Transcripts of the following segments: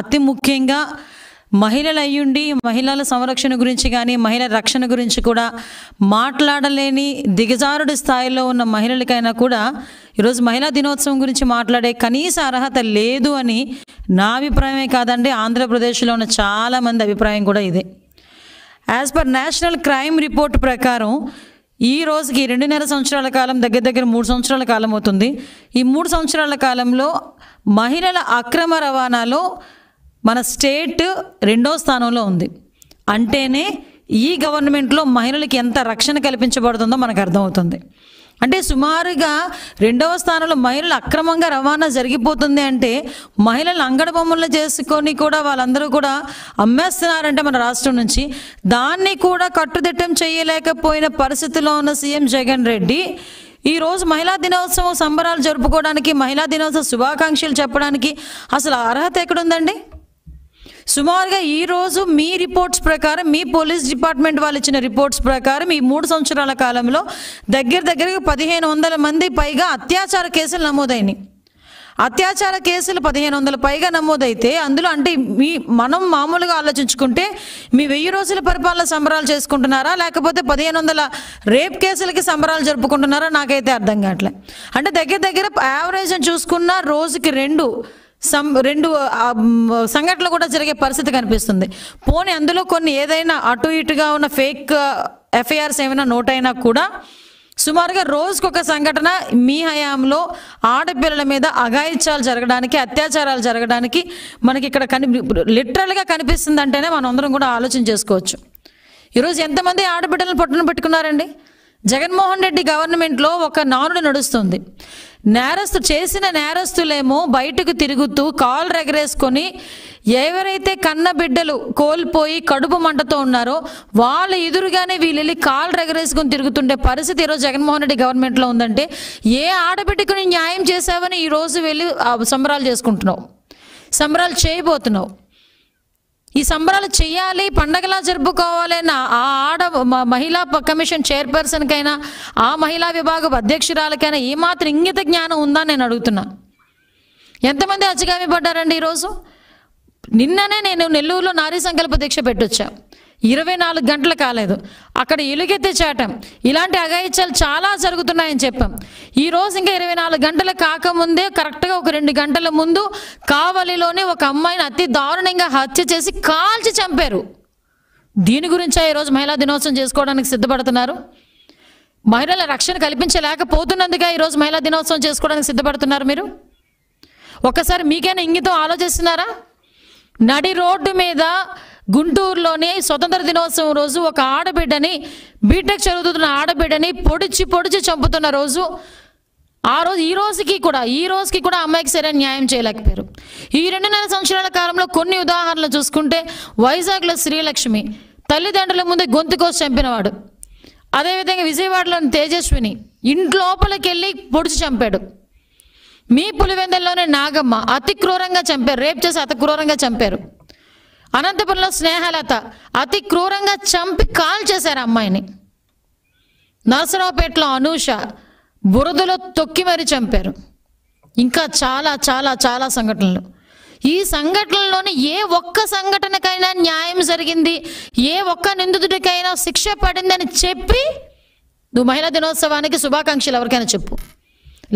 అతి ముఖ్యంగా మహిళలు అయ్యుండి మహిళల సంరక్షణ గురించి కానీ మహిళల రక్షణ గురించి కూడా మాట్లాడలేని దిగజారుడు స్థాయిలో ఉన్న మహిళలకైనా కూడా ఈరోజు మహిళా దినోత్సవం గురించి మాట్లాడే కనీస అర్హత లేదు అని నా అభిప్రాయమే కాదండి ఆంధ్రప్రదేశ్లో ఉన్న చాలామంది అభిప్రాయం కూడా ఇదే as per national crime report ప్రకారం ఈ రోజుకి రెండున్నర సంవత్సరాల కాలం దగ్గర దగ్గర మూడు సంవత్సరాల కాలం అవుతుంది ఈ మూడు సంవత్సరాల కాలంలో మహిళల అక్రమ రవాణాలో మన స్టేట్ రెండో స్థానంలో ఉంది అంటేనే ఈ గవర్నమెంట్లో మహిళలకి ఎంత రక్షణ కల్పించబడుతుందో మనకు అర్థమవుతుంది అంటే సుమారుగా రెండవ స్థానంలో మహిళలు అక్రమంగా రవాణా జరిగిపోతుంది అంటే మహిళలు బొమ్మలు చేసుకొని కూడా వాళ్ళందరూ కూడా అమ్మేస్తున్నారంటే మన రాష్ట్రం నుంచి దాన్ని కూడా కట్టుదిట్టం చేయలేకపోయిన పరిస్థితిలో ఉన్న సీఎం జగన్ రెడ్డి ఈరోజు మహిళా దినోత్సవం సంబరాలు జరుపుకోవడానికి మహిళా దినోత్సవ శుభాకాంక్షలు చెప్పడానికి అసలు అర్హత ఎక్కడుందండి సుమారుగా ఈరోజు మీ రిపోర్ట్స్ ప్రకారం మీ పోలీస్ డిపార్ట్మెంట్ వాళ్ళు ఇచ్చిన రిపోర్ట్స్ ప్రకారం ఈ మూడు సంవత్సరాల కాలంలో దగ్గర దగ్గరగా పదిహేను వందల మంది పైగా అత్యాచార కేసులు నమోదైనాయి అత్యాచార కేసులు పదిహేను వందల పైగా నమోదైతే అందులో అంటే మీ మనం మామూలుగా ఆలోచించుకుంటే మీ వెయ్యి రోజుల పరిపాలన సంబరాలు చేసుకుంటున్నారా లేకపోతే పదిహేను వందల రేప్ కేసులకి సంబరాలు జరుపుకుంటున్నారా నాకైతే అర్థం కావట్లేదు అంటే దగ్గర దగ్గర యావరేజ్ చూసుకున్న రోజుకి రెండు సం రెండు సంఘటనలు కూడా జరిగే పరిస్థితి కనిపిస్తుంది పోనీ అందులో కొన్ని ఏదైనా అటు ఇటుగా ఉన్న ఫేక్ ఎఫ్ఐఆర్స్ ఏమైనా నోట్ అయినా కూడా సుమారుగా రోజుకొక సంఘటన మీ హయాంలో ఆడపిల్లల మీద అఘాయిత్యాలు జరగడానికి అత్యాచారాలు జరగడానికి మనకి ఇక్కడ కని లిటరల్గా కనిపిస్తుంది అంటేనే మనం అందరం కూడా ఆలోచన చేసుకోవచ్చు ఈరోజు ఎంతమంది ఆడబిడ్డలను పట్టున పెట్టుకున్నారండి జగన్మోహన్ రెడ్డి గవర్నమెంట్లో ఒక నానుడు నడుస్తుంది నేరస్తు చేసిన నేరస్తులేమో బయటకు తిరుగుతూ కాలు రెగరేసుకొని ఎవరైతే కన్న బిడ్డలు కోల్పోయి కడుపు మంటతో ఉన్నారో వాళ్ళ ఎదురుగానే వీళ్ళు కాలు రెగరేసుకొని తిరుగుతుండే పరిస్థితి ఈరోజు జగన్మోహన్ రెడ్డి గవర్నమెంట్లో ఉందంటే ఏ ఆడబిడ్డకు న్యాయం చేశావని ఈరోజు వెళ్ళి సంబరాలు చేసుకుంటున్నావు సంబరాలు చేయబోతున్నావు ఈ సంబరాలు చేయాలి పండగలా అన్న ఆ ఆడ మహిళా కమిషన్ చైర్పర్సన్కైనా ఆ మహిళా విభాగం అధ్యక్షురాలకైనా ఏమాత్రం ఇంగిత జ్ఞానం ఉందా నేను అడుగుతున్నా ఎంతమంది అచ్చగామి పడ్డారండి ఈరోజు నిన్ననే నేను నెల్లూరులో నారీ సంకల్ప దీక్ష పెట్టొచ్చా ఇరవై నాలుగు గంటలు కాలేదు అక్కడ ఎలుగెత్తే చాటం ఇలాంటి అఘాయిత్యాలు చాలా జరుగుతున్నాయని చెప్పాం ఈరోజు ఇంకా ఇరవై నాలుగు గంటలు కాకముందే కరెక్ట్గా ఒక రెండు గంటల ముందు కావలిలోనే ఒక అమ్మాయిని అతి దారుణంగా హత్య చేసి కాల్చి చంపారు దీని గురించా ఈరోజు మహిళా దినోత్సవం చేసుకోవడానికి సిద్ధపడుతున్నారు మహిళల రక్షణ కల్పించలేకపోతున్నందుగా ఈరోజు మహిళా దినోత్సవం చేసుకోవడానికి సిద్ధపడుతున్నారు మీరు ఒక్కసారి మీకైనా ఇంగితం ఆలోచిస్తున్నారా నడి రోడ్డు మీద గుంటూరులోని స్వతంత్ర దినోత్సవం రోజు ఒక ఆడబిడ్డని బీటెక్ చదువుతున్న ఆడబిడ్డని పొడిచి పొడిచి చంపుతున్న రోజు ఆ రోజు ఈ రోజుకి కూడా ఈ రోజుకి కూడా అమ్మాయికి సరే న్యాయం చేయలేకపోయారు ఈ రెండున్నర సంవత్సరాల కాలంలో కొన్ని ఉదాహరణలు చూసుకుంటే వైజాగ్లో శ్రీలక్ష్మి తల్లిదండ్రుల ముందే గొంతుకోసి చంపినవాడు అదేవిధంగా విజయవాడలోని తేజస్విని ఇంట్లోపలికి వెళ్ళి పొడిచి చంపాడు మీ పులివెందల్లోనే నాగమ్మ అతి క్రూరంగా చంపారు రేప్ చేసి అతి క్రూరంగా చంపారు అనంతపురంలో స్నేహలత అతి క్రూరంగా చంపి కాల్ చేశారు అమ్మాయిని నరసరావుపేటలో అనూష బురదలో తొక్కి మరీ చంపారు ఇంకా చాలా చాలా చాలా సంఘటనలు ఈ సంఘటనలోని ఏ ఒక్క సంఘటనకైనా న్యాయం జరిగింది ఏ ఒక్క నిందితుడికైనా శిక్ష పడిందని చెప్పి నువ్వు మహిళా దినోత్సవానికి శుభాకాంక్షలు ఎవరికైనా చెప్పు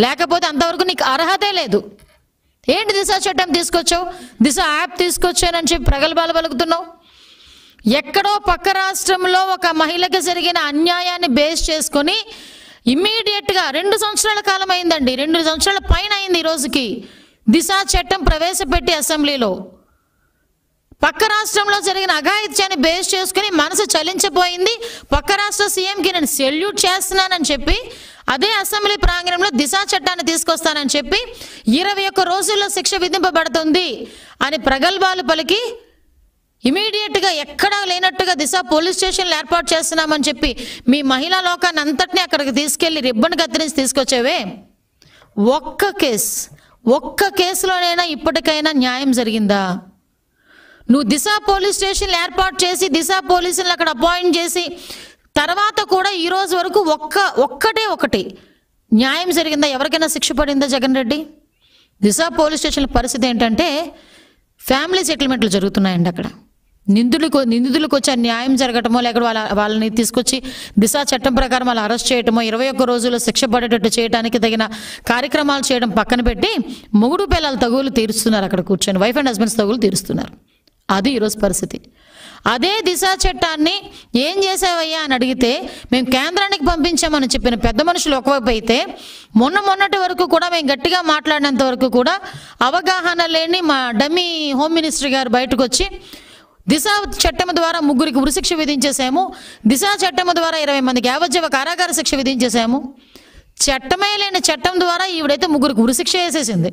లేకపోతే అంతవరకు నీకు అర్హతే లేదు ఏంటి దిశ చట్టం తీసుకొచ్చావు దిశ యాప్ తీసుకొచ్చానని చెప్పి ప్రగల్భాలు పలుకుతున్నావు ఎక్కడో పక్క రాష్ట్రంలో ఒక మహిళకి జరిగిన అన్యాయాన్ని బేస్ చేసుకొని ఇమ్మీడియట్గా రెండు సంవత్సరాల కాలం అయిందండి రెండు సంవత్సరాల పైన అయింది ఈ రోజుకి దిశ చట్టం ప్రవేశపెట్టి అసెంబ్లీలో పక్క రాష్ట్రంలో జరిగిన అఘాయిత్యాన్ని బేస్ చేసుకుని మనసు చలించబోయింది పక్క రాష్ట్ర సీఎంకి నేను సెల్యూట్ చేస్తున్నానని చెప్పి అదే అసెంబ్లీ ప్రాంగణంలో దిశా చట్టాన్ని తీసుకొస్తానని చెప్పి ఇరవై ఒక్క రోజుల్లో శిక్ష విధింపబడుతుంది అని ప్రగల్భాలు పలికి ఇమీడియట్గా ఎక్కడా లేనట్టుగా దిశ పోలీస్ స్టేషన్లు ఏర్పాటు చేస్తున్నామని చెప్పి మీ మహిళా లోకాన్ని అంతటినీ అక్కడికి తీసుకెళ్లి రిబ్బన్ కత్తిరించి తీసుకొచ్చేవే ఒక్క కేసు ఒక్క కేసులోనైనా ఇప్పటికైనా న్యాయం జరిగిందా నువ్వు దిశ పోలీస్ స్టేషన్లు ఏర్పాటు చేసి దిశ పోలీసులు అక్కడ అపాయింట్ చేసి తర్వాత కూడా ఈ రోజు వరకు ఒక్క ఒక్కటే ఒకటి న్యాయం జరిగిందా ఎవరికైనా శిక్ష పడిందా జగన్ రెడ్డి దిశ పోలీస్ స్టేషన్ల పరిస్థితి ఏంటంటే ఫ్యామిలీ సెటిల్మెంట్లు జరుగుతున్నాయండి అక్కడ నిందులకు నిందితులకు వచ్చి న్యాయం జరగటమో లేక వాళ్ళ వాళ్ళని తీసుకొచ్చి దిశ చట్టం ప్రకారం వాళ్ళు అరెస్ట్ చేయటమో ఇరవై ఒక్క రోజుల్లో శిక్ష పడేటట్టు చేయడానికి తగిన కార్యక్రమాలు చేయడం పక్కన పెట్టి మొగుడు పిల్లల తగులు తీరుస్తున్నారు అక్కడ కూర్చొని వైఫ్ అండ్ హస్బెండ్స్ తగులు తీరుస్తున్నారు అది ఈరోజు పరిస్థితి అదే దిశా చట్టాన్ని ఏం చేసావయ్యా అని అడిగితే మేము కేంద్రానికి పంపించామని చెప్పిన పెద్ద మనుషులు ఒకవైపు అయితే మొన్న మొన్నటి వరకు కూడా మేము గట్టిగా మాట్లాడినంత వరకు కూడా అవగాహన లేని మా డమ్మీ హోమ్ మినిస్టర్ గారు బయటకు వచ్చి దిశా చట్టం ద్వారా ముగ్గురికి ఉరిశిక్ష విధించేసాము దిశా చట్టం ద్వారా ఇరవై మందికి యావజ్జవ కారాగార శిక్ష విధించేశాము చట్టమే లేని చట్టం ద్వారా ఈవిడైతే ముగ్గురికి ఉరిశిక్ష వేసేసింది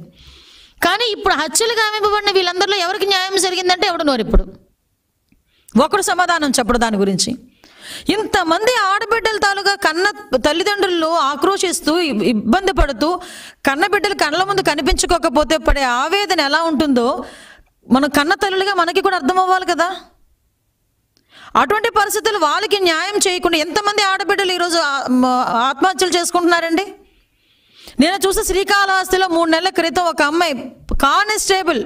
కానీ ఇప్పుడు హత్యలు కామింపబడిన వీళ్ళందరిలో ఎవరికి న్యాయం జరిగిందంటే ఎవడు నోరు ఇప్పుడు ఒకడు సమాధానం చెప్పడు దాని గురించి ఇంతమంది ఆడబిడ్డల తాలూకా కన్న తల్లిదండ్రులు ఆక్రోషిస్తూ ఇబ్బంది పడుతూ కన్నబిడ్డలు కళ్ళ ముందు కనిపించుకోకపోతే పడే ఆవేదన ఎలా ఉంటుందో మన కన్న తల్లులుగా మనకి కూడా అర్థం అవ్వాలి కదా అటువంటి పరిస్థితులు వాళ్ళకి న్యాయం చేయకుండా ఎంతమంది ఆడబిడ్డలు ఈరోజు ఆత్మహత్యలు చేసుకుంటున్నారండి నేను చూసిన శ్రీకాళహస్తిలో మూడు నెలల క్రితం ఒక అమ్మాయి కానిస్టేబుల్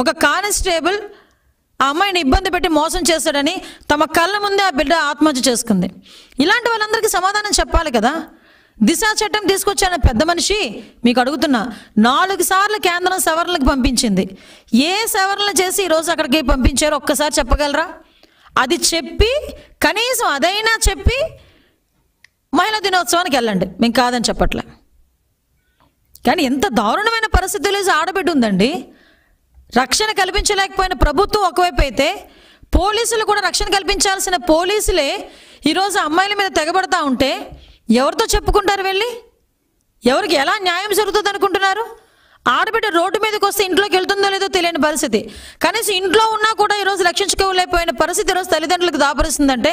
ఒక కానిస్టేబుల్ ఆ అమ్మాయిని ఇబ్బంది పెట్టి మోసం చేశాడని తమ కళ్ళ ముందే ఆ బిడ్డ ఆత్మహత్య చేసుకుంది ఇలాంటి వాళ్ళందరికీ సమాధానం చెప్పాలి కదా దిశ చట్టం తీసుకొచ్చాను పెద్ద మనిషి మీకు అడుగుతున్నా నాలుగు సార్లు కేంద్రం సవరణలకు పంపించింది ఏ సవరణలు చేసి ఈరోజు అక్కడికి పంపించారో ఒక్కసారి చెప్పగలరా అది చెప్పి కనీసం అదైనా చెప్పి మహిళా దినోత్సవానికి వెళ్ళండి మేము కాదని చెప్పట్లే కానీ ఎంత దారుణమైన పరిస్థితుల్లో ఆడబిడ్డ ఉందండి రక్షణ కల్పించలేకపోయిన ప్రభుత్వం ఒకవైపు అయితే పోలీసులు కూడా రక్షణ కల్పించాల్సిన పోలీసులే ఈరోజు అమ్మాయిల మీద తెగబడతా ఉంటే ఎవరితో చెప్పుకుంటారు వెళ్ళి ఎవరికి ఎలా న్యాయం జరుగుతుంది అనుకుంటున్నారు ఆడబిడ్డ రోడ్డు మీదకి వస్తే ఇంట్లోకి వెళ్తుందో లేదో తెలియని పరిస్థితి కనీసం ఇంట్లో ఉన్నా కూడా ఈరోజు రక్షించుకోలేకపోయిన పరిస్థితి ఈరోజు తల్లిదండ్రులకు దాపరిస్తుందంటే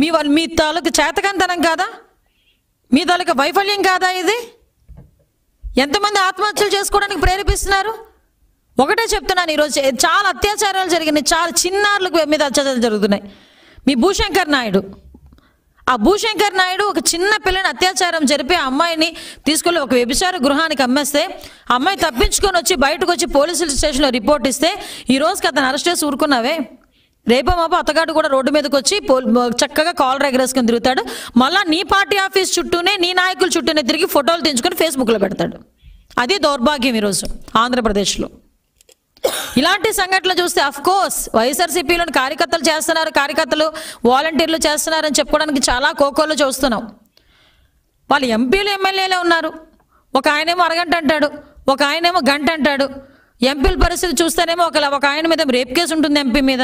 మీ వాళ్ళు మీ తాలూకు చేతకంతనం కాదా మీ తాలూకు వైఫల్యం కాదా ఇది ఎంతమంది ఆత్మహత్యలు చేసుకోవడానికి ప్రేరేపిస్తున్నారు ఒకటే చెప్తున్నాను ఈరోజు చాలా అత్యాచారాలు జరిగినాయి చాలా చిన్నారులకు మీద అత్యాచారాలు జరుగుతున్నాయి మీ భూశంకర్ నాయుడు ఆ భూశంకర్ నాయుడు ఒక చిన్న పిల్లని అత్యాచారం జరిపి ఆ అమ్మాయిని తీసుకెళ్ళి ఒక వ్యభిచార గృహానికి అమ్మేస్తే అమ్మాయి తప్పించుకొని వచ్చి బయటకు వచ్చి పోలీసుల స్టేషన్లో రిపోర్ట్ ఇస్తే ఈ రోజుకి అతను అరెస్ట్ చేసి ఊరుకున్నావే రేపో మాప అతగాడు కూడా రోడ్డు మీదకి వచ్చి చక్కగా కాల్ ఎగరేసుకుని తిరుగుతాడు మళ్ళీ నీ పార్టీ ఆఫీస్ చుట్టూనే నీ నాయకుల చుట్టూనే తిరిగి ఫోటోలు తెంచుకొని ఫేస్బుక్లో పెడతాడు అది దౌర్భాగ్యం ఈరోజు ఆంధ్రప్రదేశ్లో ఇలాంటి సంఘటనలు చూస్తే అఫ్ కోర్స్ వైఎస్ఆర్సీపీలోని కార్యకర్తలు చేస్తున్నారు కార్యకర్తలు వాలంటీర్లు చేస్తున్నారని చెప్పుకోవడానికి చాలా కోకోలు చూస్తున్నాం వాళ్ళు ఎంపీలు ఎమ్మెల్యేలే ఉన్నారు ఒక ఆయనేమో అరగంట అంటాడు ఒక ఆయనేమో గంట అంటాడు ఎంపీల పరిస్థితి చూస్తేనేమో ఒక ఒక ఆయన మీద రేప్ కేసు ఉంటుంది ఎంపీ మీద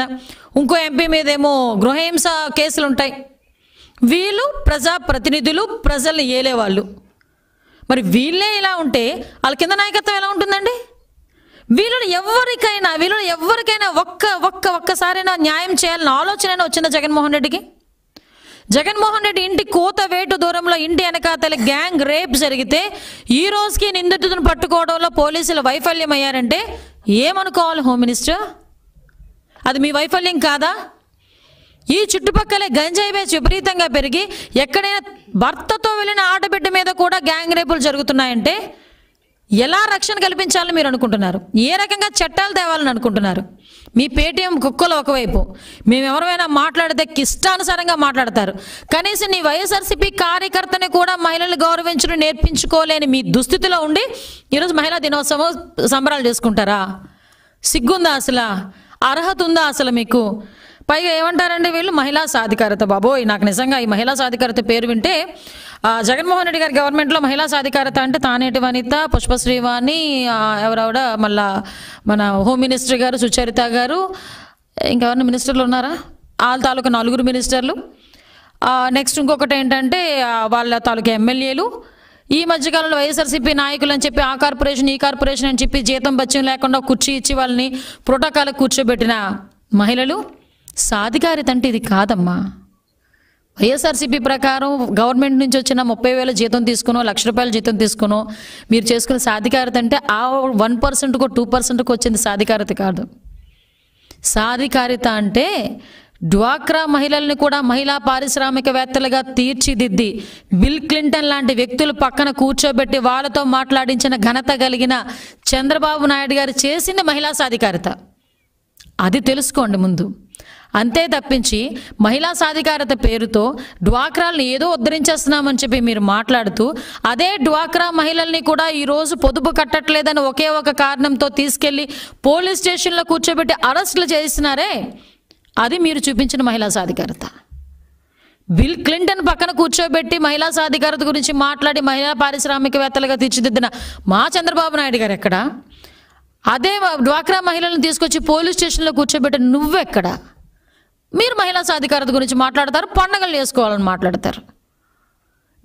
ఇంకో ఎంపీ మీద ఏమో గృహహింస కేసులు ఉంటాయి వీళ్ళు ప్రజాప్రతినిధులు ప్రజల్ని ఏలేవాళ్ళు మరి వీళ్ళే ఇలా ఉంటే వాళ్ళ కింద నాయకత్వం ఎలా ఉంటుందండి వీళ్ళు ఎవరికైనా వీళ్ళు ఎవరికైనా ఒక్క ఒక్క ఒక్కసారైనా న్యాయం చేయాలని ఆలోచన వచ్చిందా జగన్మోహన్ రెడ్డికి జగన్మోహన్ రెడ్డి ఇంటి కోత వేటు దూరంలో ఇంటి వెనకాతల గ్యాంగ్ రేప్ జరిగితే ఈ రోజుకి నిందితులను పట్టుకోవడంలో పోలీసులు వైఫల్యం అయ్యారంటే ఏమనుకోవాలి హోమ్ మినిస్టర్ అది మీ వైఫల్యం కాదా ఈ చుట్టుపక్కలే గంజాయి వేసి విపరీతంగా పెరిగి ఎక్కడైనా భర్తతో వెళ్ళిన ఆటబిడ్డ మీద కూడా గ్యాంగ్ రేపులు జరుగుతున్నాయంటే ఎలా రక్షణ కల్పించాలని మీరు అనుకుంటున్నారు ఏ రకంగా చట్టాలు తేవాలని అనుకుంటున్నారు మీ పేటీఎం కుక్కలు ఒకవైపు మేము ఎవరైనా మాట్లాడితే కిష్టానుసారంగా మాట్లాడతారు కనీసం నీ వైఎస్ఆర్సీపీ కార్యకర్తని కూడా మహిళలు గౌరవించడం నేర్పించుకోలేని మీ దుస్థితిలో ఉండి ఈరోజు మహిళా దినోత్సవం సంబరాలు చేసుకుంటారా సిగ్గుందా అసలు అర్హత ఉందా అసలు మీకు పైగా ఏమంటారండి వీళ్ళు మహిళా సాధికారత బాబోయ్ నాకు నిజంగా ఈ మహిళా సాధికారత పేరు వింటే జగన్మోహన్ రెడ్డి గారి గవర్నమెంట్లో మహిళా సాధికారత అంటే తానేటి వనిత పుష్పశ్రీవాణి ఎవరెవడ మళ్ళా మన హోమ్ మినిస్టర్ గారు సుచరిత గారు ఇంకెవరైనా మినిస్టర్లు ఉన్నారా వాళ్ళ తాలూకా నలుగురు మినిస్టర్లు నెక్స్ట్ ఇంకొకటి ఏంటంటే వాళ్ళ తాలూకా ఎమ్మెల్యేలు ఈ మధ్యకాలంలో వైఎస్ఆర్సీపీ నాయకులు అని చెప్పి ఆ కార్పొరేషన్ ఈ కార్పొరేషన్ అని చెప్పి జీతం బత్యం లేకుండా కుర్చీ ఇచ్చి వాళ్ళని ప్రోటోకాల్ కూర్చోబెట్టిన మహిళలు సాధికారిత ఇది కాదమ్మా వైఎస్ఆర్సీపీ ప్రకారం గవర్నమెంట్ నుంచి వచ్చిన ముప్పై వేల జీతం తీసుకునో లక్ష రూపాయల జీతం తీసుకునో మీరు చేసుకున్న సాధికారత అంటే ఆ వన్ పర్సెంట్కో టూ పర్సెంట్కో వచ్చింది సాధికారత కాదు సాధికారిత అంటే డ్వాక్రా మహిళల్ని కూడా మహిళా పారిశ్రామికవేత్తలుగా తీర్చిదిద్ది బిల్ క్లింటన్ లాంటి వ్యక్తులు పక్కన కూర్చోబెట్టి వాళ్ళతో మాట్లాడించిన ఘనత కలిగిన చంద్రబాబు నాయుడు గారు చేసింది మహిళా సాధికారిత అది తెలుసుకోండి ముందు అంతే తప్పించి మహిళా సాధికారత పేరుతో డ్వాక్రాలను ఏదో ఉద్ధరించేస్తున్నామని చెప్పి మీరు మాట్లాడుతూ అదే డ్వాక్రా మహిళల్ని కూడా ఈరోజు పొదుపు కట్టట్లేదని ఒకే ఒక కారణంతో తీసుకెళ్లి పోలీస్ స్టేషన్లో కూర్చోబెట్టి అరెస్టులు చేస్తున్నారే అది మీరు చూపించిన మహిళా సాధికారత బిల్ క్లింటన్ పక్కన కూర్చోబెట్టి మహిళా సాధికారత గురించి మాట్లాడి మహిళా పారిశ్రామికవేత్తలుగా తీర్చిదిద్దిన మా చంద్రబాబు నాయుడు గారు ఎక్కడా అదే డ్వాక్రా మహిళలను తీసుకొచ్చి పోలీస్ స్టేషన్లో కూర్చోబెట్టి నువ్వెక్కడా మీరు మహిళా సాధికారత గురించి మాట్లాడతారు పండగలు చేసుకోవాలని మాట్లాడతారు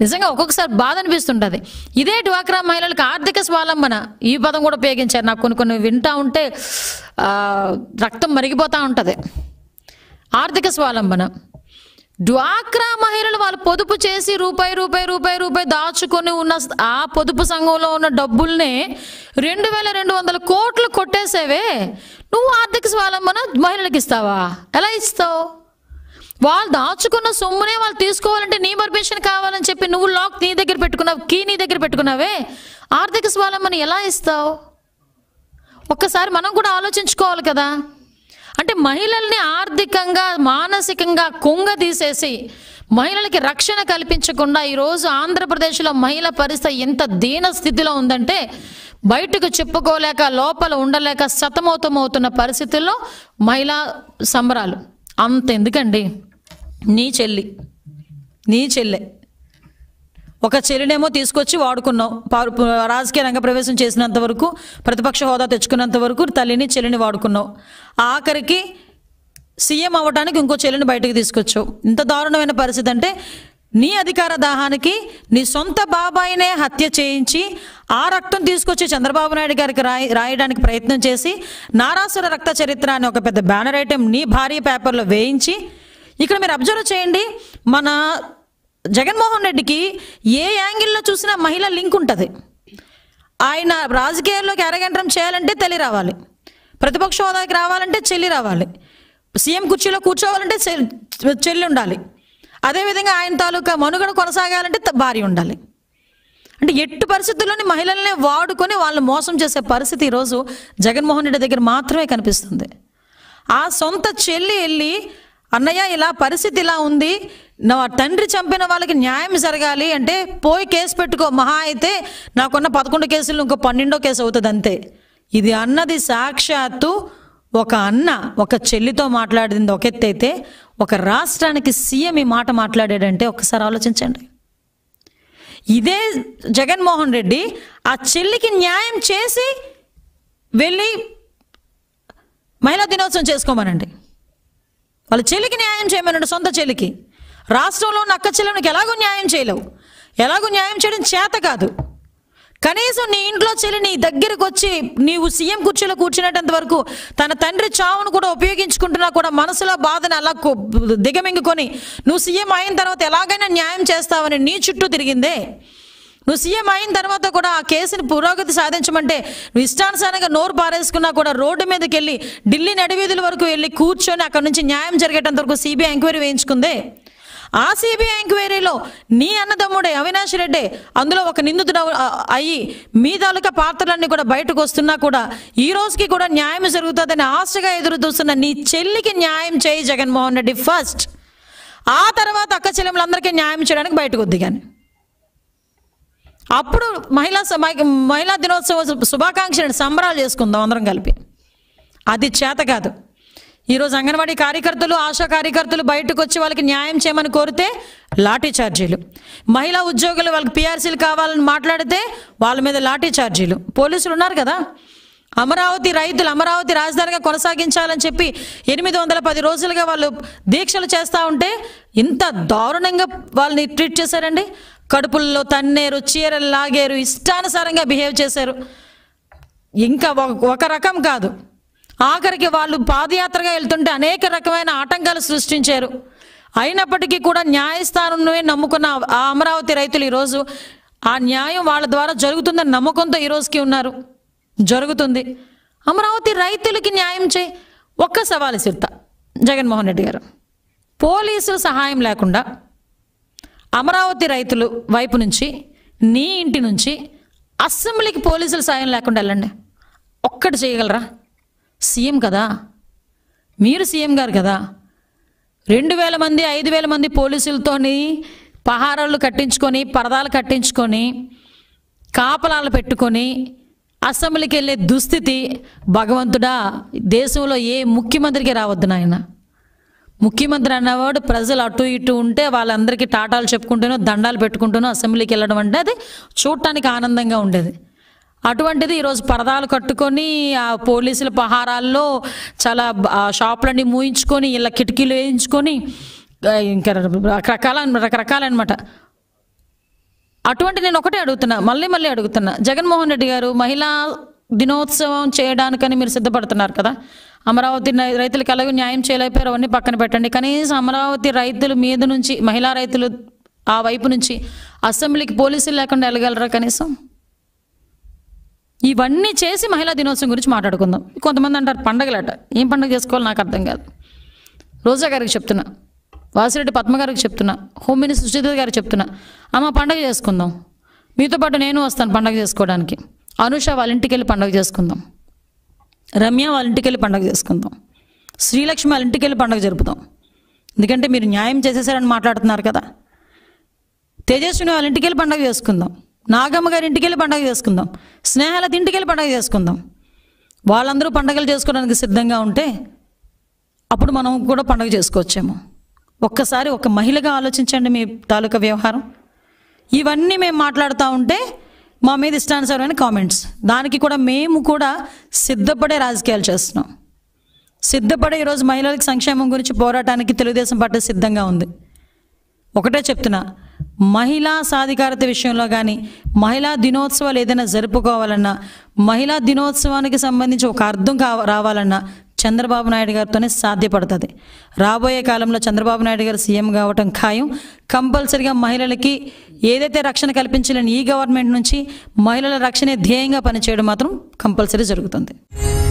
నిజంగా ఒక్కొక్కసారి బాధ అనిపిస్తుంటుంది ఇదే డ్వాక్రా మహిళలకు ఆర్థిక స్వాలంబన ఈ పదం కూడా ఉపయోగించారు నాకు కొన్ని కొన్ని వింటా ఉంటే రక్తం మరిగిపోతూ ఉంటుంది ఆర్థిక స్వాలంబన డ్వాక్రా మహిళలు వాళ్ళు పొదుపు చేసి రూపాయి రూపాయి రూపాయి రూపాయి దాచుకొని ఉన్న ఆ పొదుపు సంఘంలో ఉన్న డబ్బుల్ని రెండు వేల రెండు వందల కోట్లు కొట్టేసేవే నువ్వు ఆర్థిక స్వాలంబన మహిళలకు ఇస్తావా ఎలా ఇస్తావు వాళ్ళు దాచుకున్న సొమ్మునే వాళ్ళు తీసుకోవాలంటే నీ పర్మిషన్ కావాలని చెప్పి నువ్వు లాక్ నీ దగ్గర పెట్టుకున్నావు కీ నీ దగ్గర పెట్టుకున్నావే ఆర్థిక స్వాలంబన ఎలా ఇస్తావు ఒక్కసారి మనం కూడా ఆలోచించుకోవాలి కదా మహిళల్ని ఆర్థికంగా మానసికంగా కుంగదీసేసి మహిళలకి రక్షణ కల్పించకుండా ఈరోజు ఆంధ్రప్రదేశ్లో మహిళ పరిస్థితి ఎంత దీన స్థితిలో ఉందంటే బయటకు చెప్పుకోలేక లోపల ఉండలేక సతమతమవుతున్న పరిస్థితుల్లో మహిళా సంబరాలు అంత ఎందుకండి నీ చెల్లి నీ చెల్లె ఒక చెల్లినేమో తీసుకొచ్చి వాడుకున్నాం రాజకీయ రంగ ప్రవేశం చేసినంత వరకు ప్రతిపక్ష హోదా తెచ్చుకున్నంత వరకు తల్లిని చెల్లిని వాడుకున్నాం ఆఖరికి సీఎం అవ్వడానికి ఇంకో చెల్లిని బయటకు తీసుకొచ్చావు ఇంత దారుణమైన పరిస్థితి అంటే నీ అధికార దాహానికి నీ సొంత బాబాయినే హత్య చేయించి ఆ రక్తం తీసుకొచ్చి చంద్రబాబు నాయుడు గారికి రాయి రాయడానికి ప్రయత్నం చేసి నారాసుర రక్త చరిత్ర అనే ఒక పెద్ద బ్యానర్ ఐటెం నీ భారీ పేపర్లో వేయించి ఇక్కడ మీరు అబ్జర్వ్ చేయండి మన జగన్మోహన్ రెడ్డికి ఏ యాంగిల్లో చూసినా మహిళ లింక్ ఉంటుంది ఆయన రాజకీయాల్లోకి అరగంటం చేయాలంటే తల్లి రావాలి ప్రతిపక్ష హోదాకి రావాలంటే చెల్లి రావాలి సీఎం కుర్చీలో కూర్చోవాలంటే చెల్లి ఉండాలి అదేవిధంగా ఆయన తాలూకా మనుగడ కొనసాగాలంటే భార్య ఉండాలి అంటే ఎట్టు పరిస్థితుల్లోని మహిళలనే వాడుకొని వాళ్ళు మోసం చేసే పరిస్థితి ఈరోజు జగన్మోహన్ రెడ్డి దగ్గర మాత్రమే కనిపిస్తుంది ఆ సొంత చెల్లి వెళ్ళి అన్నయ్య ఇలా పరిస్థితి ఇలా ఉంది నా తండ్రి చంపిన వాళ్ళకి న్యాయం జరగాలి అంటే పోయి కేసు పెట్టుకో మహా అయితే నాకున్న పదకొండు కేసులు ఇంకో పన్నెండో కేసు అవుతుంది అంతే ఇది అన్నది సాక్షాత్తు ఒక అన్న ఒక చెల్లితో మాట్లాడింది ఒక అయితే ఒక రాష్ట్రానికి సీఎం ఈ మాట మాట్లాడాడంటే ఒకసారి ఆలోచించండి ఇదే జగన్మోహన్ రెడ్డి ఆ చెల్లికి న్యాయం చేసి వెళ్ళి మహిళా దినోత్సవం చేసుకోమనండి వాళ్ళ చెల్లికి న్యాయం చేయమన్నాడు సొంత చెల్లికి రాష్ట్రంలో ఉన్న అక్క చెల్లెనికి ఎలాగో న్యాయం చేయలేవు ఎలాగో న్యాయం చేయడం చేత కాదు కనీసం నీ ఇంట్లో చెల్లి నీ దగ్గరకు వచ్చి నీవు సీఎం కుర్చీలో కూర్చునేటంత వరకు తన తండ్రి చావును కూడా ఉపయోగించుకుంటున్నా కూడా మనసులో బాధను అలా దిగమింగుకొని నువ్వు సీఎం అయిన తర్వాత ఎలాగైనా న్యాయం చేస్తావని నీ చుట్టూ తిరిగిందే నువ్వు సీఎం అయిన తర్వాత కూడా ఆ కేసుని పురోగతి సాధించమంటే నువ్వు ఇష్టానుసారంగా నోరు పారేసుకున్నా కూడా రోడ్డు మీదకి వెళ్ళి ఢిల్లీ నడివీధుల వరకు వెళ్ళి కూర్చొని అక్కడ నుంచి న్యాయం జరిగేటంత వరకు సిబిఐ ఎంక్వైరీ వేయించుకుందే ఆ సిబిఐ ఎంక్వైరీలో నీ అన్నదమ్ముడే అవినాష్ రెడ్డి అందులో ఒక నిందితుడు అయ్యి మీ తాలూకా పాత్రలన్నీ కూడా బయటకు వస్తున్నా కూడా ఈ రోజుకి కూడా న్యాయం జరుగుతుందని ఆశగా ఎదురు చూస్తున్న నీ చెల్లికి న్యాయం చేయి జగన్మోహన్ రెడ్డి ఫస్ట్ ఆ తర్వాత అక్క చెల్లెములందరికీ న్యాయం చేయడానికి బయటకు వద్దు కానీ అప్పుడు మహిళా మహిళా దినోత్సవ శుభాకాంక్షలను సంబరాలు చేసుకుందాం అందరం కలిపి అది చేత కాదు ఈరోజు అంగన్వాడీ కార్యకర్తలు ఆశా కార్యకర్తలు బయటకు వచ్చి వాళ్ళకి న్యాయం చేయమని కోరితే లాఠీ ఛార్జీలు మహిళా ఉద్యోగులు వాళ్ళకి పిఆర్సీలు కావాలని మాట్లాడితే వాళ్ళ మీద లాఠీ ఛార్జీలు పోలీసులు ఉన్నారు కదా అమరావతి రైతులు అమరావతి రాజధానిగా కొనసాగించాలని చెప్పి ఎనిమిది వందల పది రోజులుగా వాళ్ళు దీక్షలు చేస్తూ ఉంటే ఇంత దారుణంగా వాళ్ళని ట్రీట్ చేశారండి కడుపుల్లో తన్నేరు చీరలు లాగేరు ఇష్టానుసారంగా బిహేవ్ చేశారు ఇంకా ఒక రకం కాదు ఆఖరికి వాళ్ళు పాదయాత్రగా వెళ్తుంటే అనేక రకమైన ఆటంకాలు సృష్టించారు అయినప్పటికీ కూడా న్యాయస్థానం నమ్ముకున్న ఆ అమరావతి రైతులు ఈరోజు ఆ న్యాయం వాళ్ళ ద్వారా జరుగుతుందని నమ్మకంతో ఈరోజుకి ఉన్నారు జరుగుతుంది అమరావతి రైతులకి న్యాయం చేయి ఒక్క సవాలు సిర్త జగన్మోహన్ రెడ్డి గారు పోలీసులు సహాయం లేకుండా అమరావతి రైతులు వైపు నుంచి నీ ఇంటి నుంచి అసెంబ్లీకి పోలీసుల సాయం లేకుండా వెళ్ళండి ఒక్కటి చేయగలరా సీఎం కదా మీరు సీఎం గారు కదా రెండు వేల మంది ఐదు వేల మంది పోలీసులతోని పహారాలు కట్టించుకొని పరదాలు కట్టించుకొని కాపలాలు పెట్టుకొని అసెంబ్లీకి వెళ్ళే దుస్థితి భగవంతుడా దేశంలో ఏ ముఖ్యమంత్రికి రావద్దు నాయనా ముఖ్యమంత్రి అన్నవాడు ప్రజలు అటు ఇటు ఉంటే వాళ్ళందరికీ టాటాలు చెప్పుకుంటూనో దండాలు పెట్టుకుంటూనో అసెంబ్లీకి వెళ్ళడం అంటే అది చూడటానికి ఆనందంగా ఉండేది అటువంటిది ఈరోజు పరదాలు కట్టుకొని ఆ పోలీసుల పహారాల్లో చాలా షాపులన్నీ మూయించుకొని ఇలా కిటికీలు వేయించుకొని ఇంకా రకరకాల రకరకాలన్నమాట అటువంటి నేను ఒకటే అడుగుతున్నా మళ్ళీ మళ్ళీ అడుగుతున్నా జగన్మోహన్ రెడ్డి గారు మహిళా దినోత్సవం చేయడానికని మీరు సిద్ధపడుతున్నారు కదా అమరావతి రైతులకు ఎలాగో న్యాయం చేయలేకపోయారు అవన్నీ పక్కన పెట్టండి కనీసం అమరావతి రైతుల మీద నుంచి మహిళా రైతులు ఆ వైపు నుంచి అసెంబ్లీకి పోలీసులు లేకుండా వెళ్ళగలరా కనీసం ఇవన్నీ చేసి మహిళా దినోత్సవం గురించి మాట్లాడుకుందాం కొంతమంది అంటారు పండగలట ఏం పండుగ చేసుకోవాలి నాకు అర్థం కాదు రోజా గారికి చెప్తున్నా వాసిరెడ్డి పద్మ గారికి చెప్తున్నా హోమ్ మినిస్టర్ సుచిత గారికి చెప్తున్నా అమ్మ పండగ చేసుకుందాం మీతో పాటు నేను వస్తాను పండగ చేసుకోవడానికి అనుష వాళ్ళ ఇంటికి వెళ్ళి పండగ చేసుకుందాం రమ్య వాళ్ళ ఇంటికి వెళ్ళి పండగ చేసుకుందాం శ్రీలక్ష్మి వాళ్ళ ఇంటికి వెళ్ళి పండగ జరుపుదాం ఎందుకంటే మీరు న్యాయం చేసేసారని మాట్లాడుతున్నారు కదా తేజస్విని వాళ్ళ ఇంటికి వెళ్ళి పండగ చేసుకుందాం నాగమ్మ గారి ఇంటికి వెళ్ళి పండుగ చేసుకుందాం స్నేహాల ఇంటికి వెళ్ళి పండుగ చేసుకుందాం వాళ్ళందరూ పండగలు చేసుకోవడానికి సిద్ధంగా ఉంటే అప్పుడు మనం కూడా పండగ చేసుకోవచ్చేమో ఒక్కసారి ఒక మహిళగా ఆలోచించండి మీ తాలూకా వ్యవహారం ఇవన్నీ మేము మాట్లాడుతూ ఉంటే మా మీద అని కామెంట్స్ దానికి కూడా మేము కూడా సిద్ధపడే రాజకీయాలు చేస్తున్నాం సిద్ధపడే ఈరోజు మహిళలకు సంక్షేమం గురించి పోరాటానికి తెలుగుదేశం పార్టీ సిద్ధంగా ఉంది ఒకటే చెప్తున్నా మహిళా సాధికారత విషయంలో కానీ మహిళా దినోత్సవాలు ఏదైనా జరుపుకోవాలన్నా మహిళా దినోత్సవానికి సంబంధించి ఒక అర్థం కావ రావాలన్నా చంద్రబాబు నాయుడు గారితోనే సాధ్యపడుతుంది రాబోయే కాలంలో చంద్రబాబు నాయుడు గారు సీఎం కావటం ఖాయం కంపల్సరిగా మహిళలకి ఏదైతే రక్షణ కల్పించలేని ఈ గవర్నమెంట్ నుంచి మహిళల రక్షణే ధ్యేయంగా పనిచేయడం మాత్రం కంపల్సరీ జరుగుతుంది